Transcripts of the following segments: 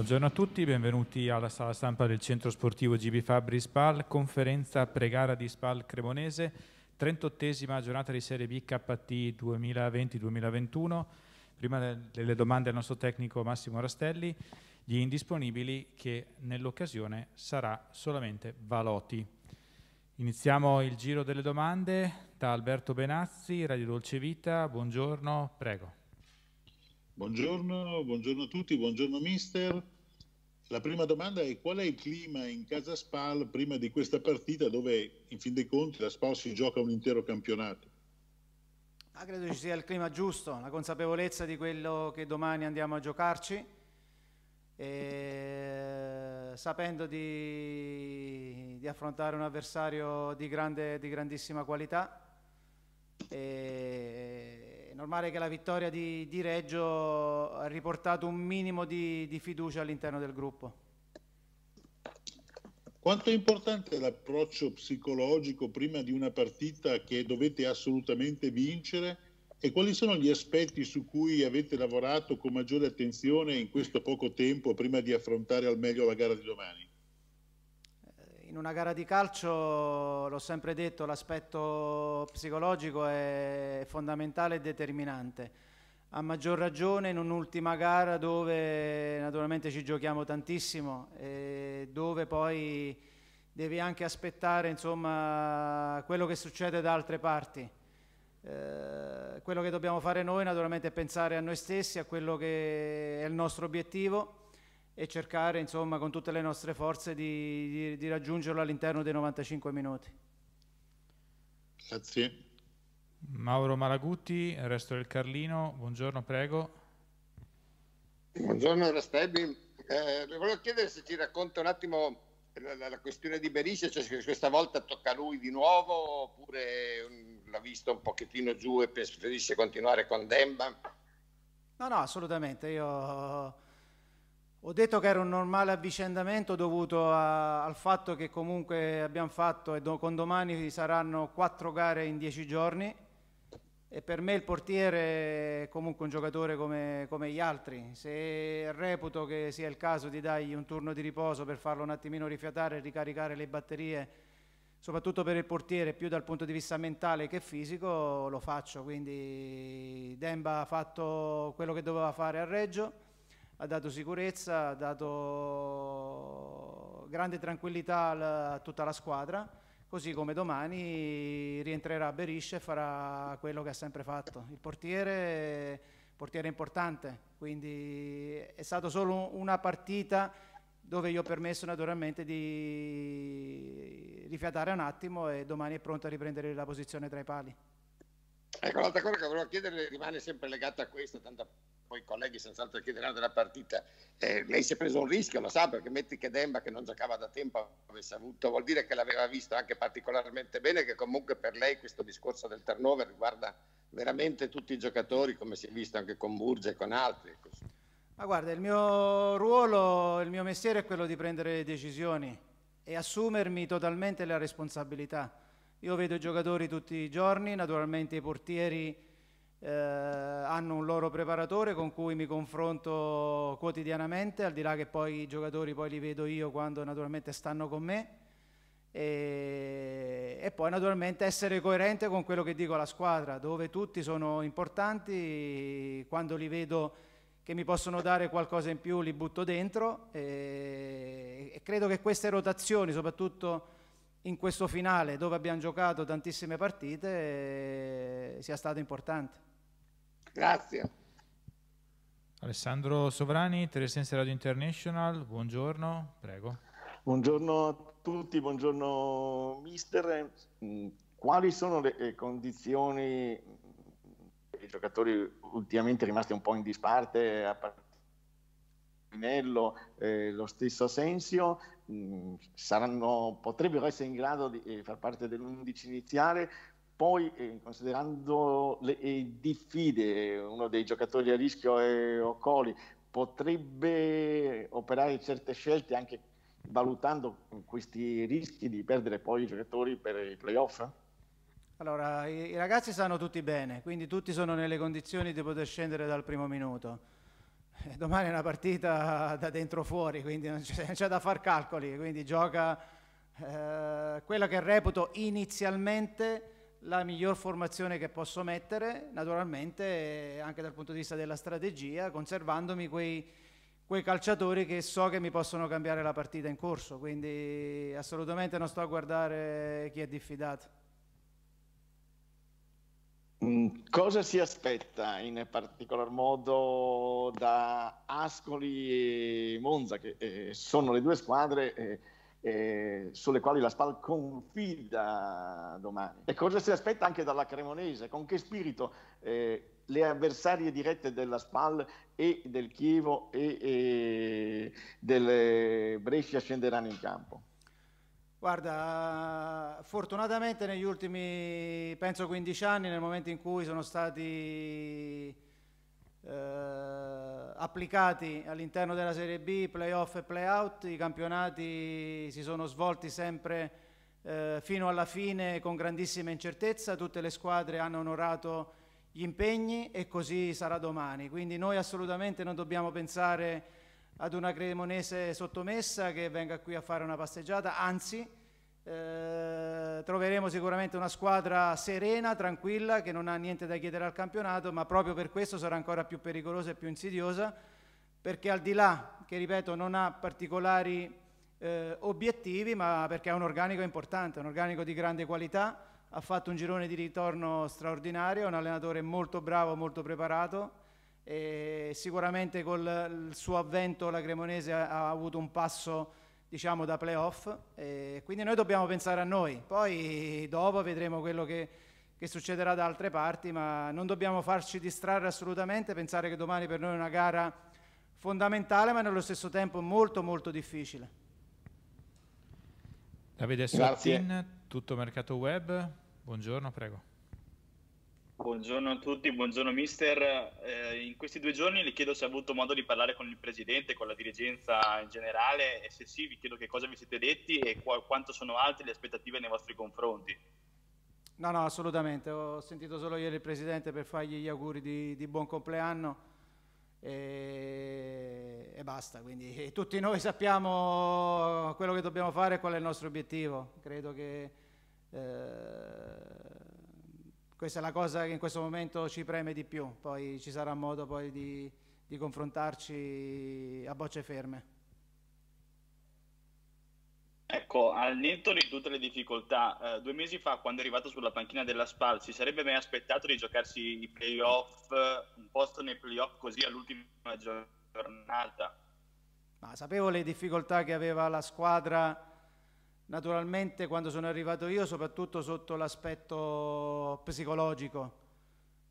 Buongiorno a tutti, benvenuti alla sala stampa del centro sportivo GB Fabri Spal, conferenza pregara di Spal Cremonese, 38esima giornata di Serie B KT 2020-2021. Prima delle domande al nostro tecnico Massimo Rastelli, gli indisponibili che nell'occasione sarà solamente Valoti. Iniziamo il giro delle domande da Alberto Benazzi, Radio Dolce Vita, buongiorno, prego. Buongiorno, buongiorno, a tutti, buongiorno mister. La prima domanda è qual è il clima in casa Spal prima di questa partita dove in fin dei conti la Spal si gioca un intero campionato? Ah, credo ci sia il clima giusto, la consapevolezza di quello che domani andiamo a giocarci, e sapendo di, di affrontare un avversario di, grande, di grandissima qualità. E, normale che la vittoria di, di, Reggio ha riportato un minimo di, di fiducia all'interno del gruppo. Quanto è importante l'approccio psicologico prima di una partita che dovete assolutamente vincere e quali sono gli aspetti su cui avete lavorato con maggiore attenzione in questo poco tempo prima di affrontare al meglio la gara di domani? in una gara di calcio, l'ho sempre detto, l'aspetto psicologico è fondamentale e determinante. A maggior ragione in un'ultima gara dove naturalmente ci giochiamo tantissimo e dove poi devi anche aspettare insomma, quello che succede da altre parti. Eh, quello che dobbiamo fare noi naturalmente è pensare a noi stessi, a quello che è il nostro obiettivo e cercare insomma, con tutte le nostre forze di, di, di raggiungerlo all'interno dei 95 minuti. Grazie. Mauro Malagutti, il resto del Carlino, buongiorno, prego. Buongiorno Rastebi, eh, volevo chiedere se ci racconta un attimo la, la, la questione di Beriscia, cioè se questa volta tocca a lui di nuovo oppure um, l'ha visto un pochettino giù e preferisce continuare con Demba? No, no, assolutamente, io ho detto che era un normale avvicendamento dovuto a, al fatto che comunque abbiamo fatto e do, con domani saranno quattro gare in dieci giorni e per me il portiere è comunque un giocatore come, come, gli altri. Se reputo che sia il caso di dargli un turno di riposo per farlo un attimino rifiatare e ricaricare le batterie, soprattutto per il portiere, più dal punto di vista mentale che fisico, lo faccio. Quindi Demba ha fatto quello che doveva fare a Reggio ha dato sicurezza, ha dato grande tranquillità a tutta la squadra, così come domani rientrerà a Berisce e farà quello che ha sempre fatto. Il portiere, portiere importante, quindi è stata solo una partita dove gli ho permesso naturalmente di rifiatare un attimo e domani è pronto a riprendere la posizione tra i pali. Ecco, l'altra cosa che volevo chiedere rimane sempre legata a questo, tanta poi i colleghi senz'altro chiederanno della partita, eh, lei si è preso un rischio, lo sa, perché metti che Demba che non giocava da tempo avesse avuto, vuol dire che l'aveva visto anche particolarmente bene, che comunque per lei questo discorso del turnover riguarda veramente tutti i giocatori, come si è visto anche con Burge e con altri. Ecco. Ma guarda, il mio ruolo, il mio mestiere è quello di prendere decisioni e assumermi totalmente la responsabilità. Io vedo i giocatori tutti i giorni, naturalmente i portieri eh, hanno un loro preparatore con cui mi confronto quotidianamente, al di là che poi i giocatori poi li vedo io quando naturalmente stanno con me. E, e, poi naturalmente essere coerente con quello che dico alla squadra, dove tutti sono importanti, quando li vedo che mi possono dare qualcosa in più li butto dentro e, e credo che queste rotazioni, soprattutto in questo finale dove abbiamo giocato tantissime partite, eh, sia stato importante. Grazie. Alessandro Sovrani, Teresense Radio International, buongiorno, prego. Buongiorno a tutti, buongiorno mister. Mm, quali sono le condizioni dei giocatori ultimamente rimasti un po' in disparte a partire Pinello, eh, lo stesso Asensio, mm, saranno, potrebbero essere in grado di eh, far parte dell'undici iniziale poi, eh, considerando le eh, diffide, uno dei giocatori a rischio è Occoli, potrebbe operare certe scelte anche valutando questi rischi di perdere poi i giocatori per i playoff? Allora, i, i ragazzi stanno tutti bene, quindi tutti sono nelle condizioni di poter scendere dal primo minuto. E eh, domani è una partita da dentro fuori, quindi non c'è, c'è da far calcoli, quindi gioca eh, quella che reputo inizialmente la miglior formazione che posso mettere, naturalmente eh, anche dal punto di vista della strategia, conservandomi quei, quei, calciatori che so che mi possono cambiare la partita in corso, quindi assolutamente non sto a guardare chi è diffidato. Mm, cosa si aspetta in particolar modo da Ascoli e Monza, che eh, sono le due squadre eh, eh, sulle quali la Spal confida domani. E cosa si aspetta anche dalla Cremonese? Con che spirito eh, le avversarie dirette della Spal e del Chievo e, e del eh, Brescia scenderanno in campo? Guarda, fortunatamente negli ultimi, penso, 15 anni, nel momento in cui sono stati eh, applicati all'interno della Serie B, playoff e playout, i campionati si sono svolti sempre eh, fino alla fine con grandissima incertezza, tutte le squadre hanno onorato gli impegni e così sarà domani, quindi noi assolutamente non dobbiamo pensare ad una cremonese sottomessa che venga qui a fare una passeggiata, anzi eh, troveremo sicuramente una squadra serena, tranquilla, che non ha niente da chiedere al campionato, ma proprio per questo sarà ancora più pericolosa e più insidiosa, perché al di là, che ripeto, non ha particolari eh, obiettivi, ma perché ha un organico importante, un organico di grande qualità, ha fatto un girone di ritorno straordinario, è un allenatore molto bravo, molto preparato, e sicuramente col suo avvento la Cremonese ha avuto un passo diciamo da playoff, E quindi noi dobbiamo pensare a noi, poi dopo vedremo quello che, che, succederà da altre parti, ma non dobbiamo farci distrarre assolutamente, pensare che domani per noi è una gara fondamentale, ma nello stesso tempo molto molto difficile. Davide Sottin, tutto mercato web, buongiorno, prego. Buongiorno a tutti, buongiorno mister. Eh, in questi due giorni le chiedo se ha avuto modo di parlare con il presidente, con la dirigenza in generale e se sì vi chiedo che cosa vi siete detti e qu quanto sono alte le aspettative nei vostri confronti. No, no, assolutamente. Ho sentito solo ieri il presidente per fargli gli auguri di, di buon compleanno e, e basta. Quindi e tutti noi sappiamo quello che dobbiamo fare e qual è il nostro obiettivo. Credo che... Eh, questa è la cosa che in questo momento ci preme di più, poi ci sarà modo poi di, di confrontarci a bocce ferme. Ecco, al netto di tutte le difficoltà, eh, due mesi fa, quando è arrivato sulla panchina della Spal, si sarebbe mai aspettato di giocarsi i playoff, un posto nei playoff così all'ultima giornata? Ma sapevo le difficoltà che aveva la squadra naturalmente quando sono arrivato io, soprattutto sotto l'aspetto psicologico.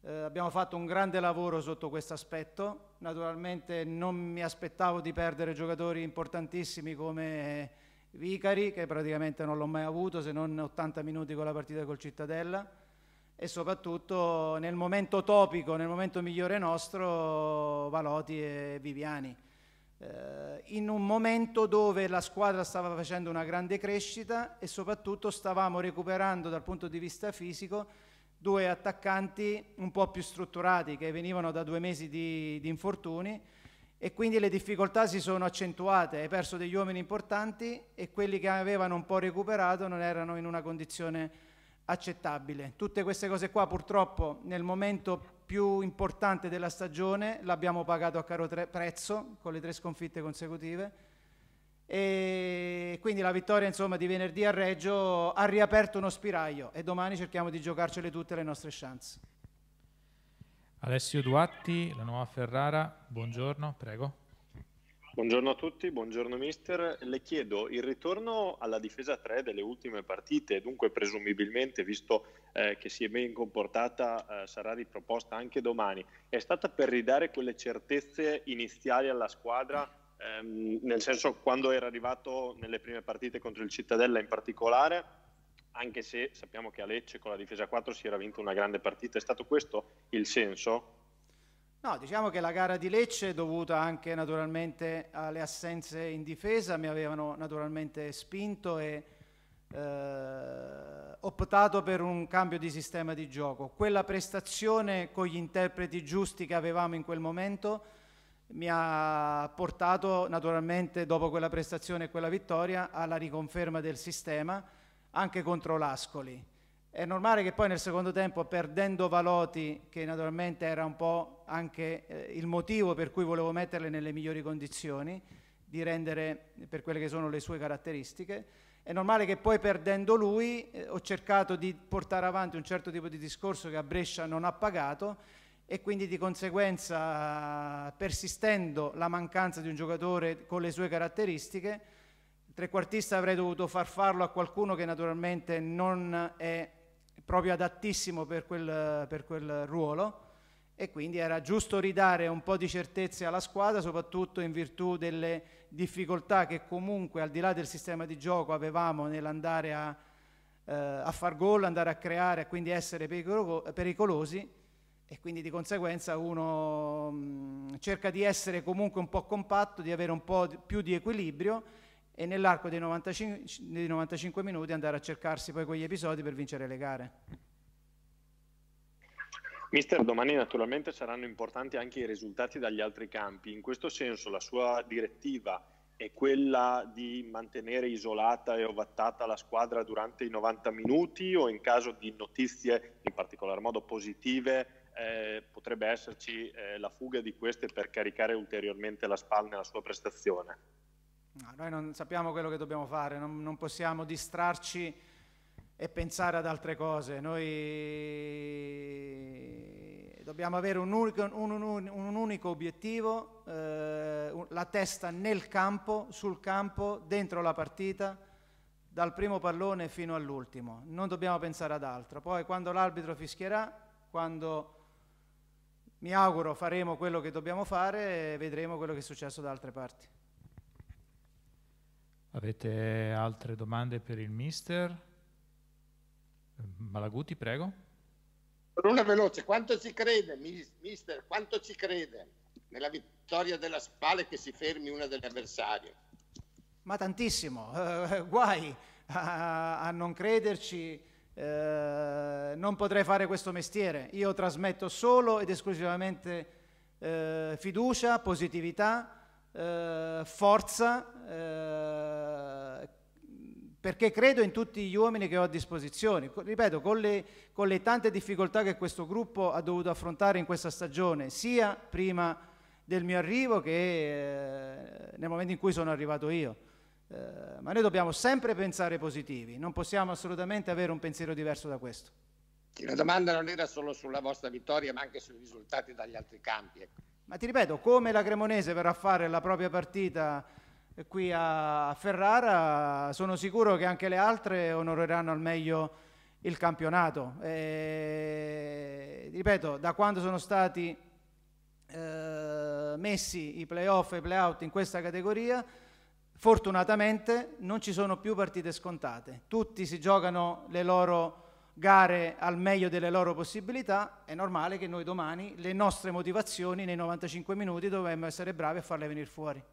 Eh, abbiamo fatto un grande lavoro sotto questo aspetto, naturalmente non mi aspettavo di perdere giocatori importantissimi come Vicari, che praticamente non l'ho mai avuto se non 80 minuti con la partita col Cittadella, e soprattutto nel momento topico, nel momento migliore nostro, Valoti e Viviani in un momento dove la squadra stava facendo una grande crescita e soprattutto stavamo recuperando dal punto di vista fisico due attaccanti un po' più strutturati che venivano da due mesi di, di infortuni e quindi le difficoltà si sono accentuate, hai perso degli uomini importanti e quelli che avevano un po' recuperato non erano in una condizione accettabile. Tutte queste cose qua purtroppo nel momento più importante della stagione, l'abbiamo pagato a caro tre- prezzo con le tre sconfitte consecutive e quindi la vittoria insomma, di venerdì a Reggio ha riaperto uno spiraglio e domani cerchiamo di giocarcele tutte le nostre chance. Alessio Duatti, la nuova Ferrara, buongiorno, prego. Buongiorno a tutti, buongiorno mister. Le chiedo il ritorno alla difesa 3 delle ultime partite, dunque presumibilmente, visto eh, che si è ben comportata, eh, sarà riproposta anche domani. È stata per ridare quelle certezze iniziali alla squadra, ehm, nel senso quando era arrivato nelle prime partite contro il Cittadella in particolare, anche se sappiamo che a Lecce con la difesa 4 si era vinta una grande partita, è stato questo il senso? No, diciamo che la gara di Lecce, dovuta anche naturalmente alle assenze in difesa, mi avevano naturalmente spinto e eh, optato per un cambio di sistema di gioco. Quella prestazione con gli interpreti giusti che avevamo in quel momento mi ha portato naturalmente dopo quella prestazione e quella vittoria alla riconferma del sistema anche contro l'Ascoli. È normale che poi nel secondo tempo, perdendo Valoti, che naturalmente era un po' anche eh, il motivo per cui volevo metterle nelle migliori condizioni di rendere eh, per quelle che sono le sue caratteristiche, è normale che poi perdendo lui eh, ho cercato di portare avanti un certo tipo di discorso che a Brescia non ha pagato e quindi di conseguenza persistendo la mancanza di un giocatore con le sue caratteristiche, trequartista avrei dovuto far farlo a qualcuno che naturalmente non è proprio adattissimo per quel, per quel ruolo e quindi era giusto ridare un po' di certezze alla squadra, soprattutto in virtù delle difficoltà che comunque al di là del sistema di gioco avevamo nell'andare a, eh, a far gol, andare a creare, e quindi essere pericolosi e quindi di conseguenza uno mh, mm, cerca di essere comunque un po' compatto, di avere un po' più di equilibrio e nell'arco dei 95, dei 95 minuti andare a cercarsi poi quegli episodi per vincere le gare. Mister, domani naturalmente saranno importanti anche i risultati dagli altri campi. In questo senso la sua direttiva è quella di mantenere isolata e ovattata la squadra durante i 90 minuti o in caso di notizie in particolar modo positive eh, potrebbe esserci eh, la fuga di queste per caricare ulteriormente la SPAL nella sua prestazione? No, noi non sappiamo quello che dobbiamo fare, non, non possiamo distrarci e pensare ad altre cose. Noi dobbiamo avere un unico, un, un, un unico obiettivo, eh, la testa nel campo, sul campo, dentro la partita dal primo pallone fino all'ultimo, non dobbiamo pensare ad altro. Poi quando l'arbitro fischierà, quando mi auguro faremo quello che dobbiamo fare, vedremo quello che è successo da altre parti. Avete altre domande per il mister? Malaguti, prego. Per una veloce, quanto ci crede, mister, quanto ci crede nella vittoria della Spale che si fermi una delle avversarie? Ma tantissimo, eh, eh, guai a, a, non crederci, eh, non potrei fare questo mestiere. Io trasmetto solo ed esclusivamente eh, fiducia, positività, eh, forza eh, perché credo in tutti gli uomini che ho a disposizione. Ripeto, con le, con le, tante difficoltà che questo gruppo ha dovuto affrontare in questa stagione, sia prima del mio arrivo che eh, nel momento in cui sono arrivato io. Eh, ma noi dobbiamo sempre pensare positivi, non possiamo assolutamente avere un pensiero diverso da questo. La domanda non era solo sulla vostra vittoria, ma anche sui risultati dagli altri campi. Ecco. Ma ti ripeto, come la Cremonese verrà a fare la propria partita qui a Ferrara, sono sicuro che anche le altre onoreranno al meglio il campionato. E, ripeto, da quando sono stati eh, messi i playoff e i playout in questa categoria, fortunatamente non ci sono più partite scontate, tutti si giocano le loro gare al meglio delle loro possibilità, è normale che noi domani le nostre motivazioni nei 95 minuti dovremmo essere bravi a farle venire fuori.